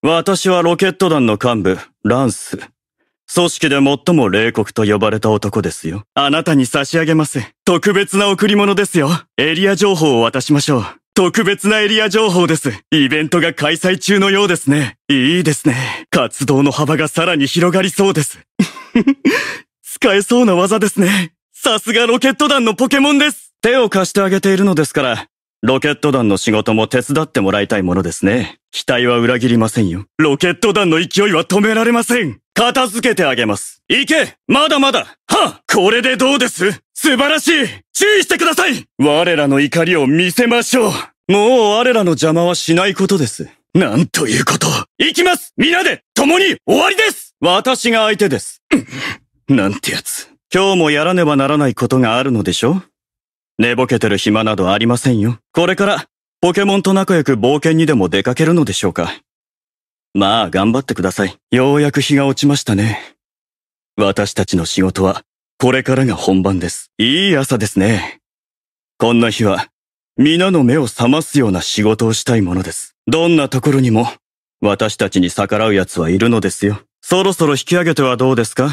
私はロケット団の幹部、ランス。組織で最も冷酷と呼ばれた男ですよ。あなたに差し上げます。特別な贈り物ですよ。エリア情報を渡しましょう。特別なエリア情報です。イベントが開催中のようですね。いいですね。活動の幅がさらに広がりそうです。使えそうな技ですね。さすがロケット団のポケモンです。手を貸してあげているのですから、ロケット団の仕事も手伝ってもらいたいものですね。期待は裏切りませんよ。ロケット団の勢いは止められません片付けてあげます。行けまだまだはこれでどうです素晴らしい注意してください我らの怒りを見せましょうもう我らの邪魔はしないことです。なんということ行きます皆で共に終わりです私が相手です。なんてやつ。今日もやらねばならないことがあるのでしょ寝ぼけてる暇などありませんよ。これからポケモンと仲良く冒険にでも出かけるのでしょうか。まあ頑張ってください。ようやく日が落ちましたね。私たちの仕事はこれからが本番です。いい朝ですね。こんな日は皆の目を覚ますような仕事をしたいものです。どんなところにも私たちに逆らう奴はいるのですよ。そろそろ引き上げてはどうですか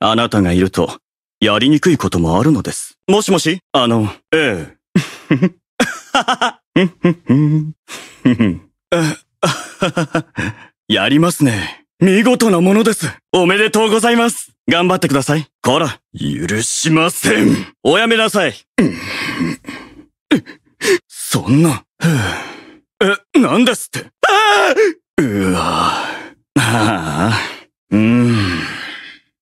あなたがいるとやりにくいこともあるのです。もしもしあの、ええ。やりますね。見事なものです。おめでとうございます。頑張ってください。こら、許しません。おやめなさい。そんな、え、なんですって。うわはあ、うん。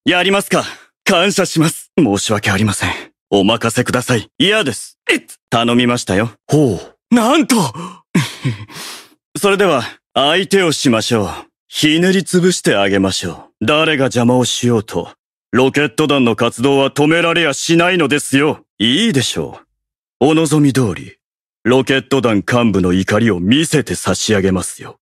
やりますか。感謝します。申し訳ありません。お任せください。嫌です。頼みましたよ。ほう。なんと それでは、相手をしましょう。ひねり潰してあげましょう。誰が邪魔をしようと、ロケット団の活動は止められやしないのですよ。いいでしょう。お望み通り、ロケット団幹部の怒りを見せて差し上げますよ。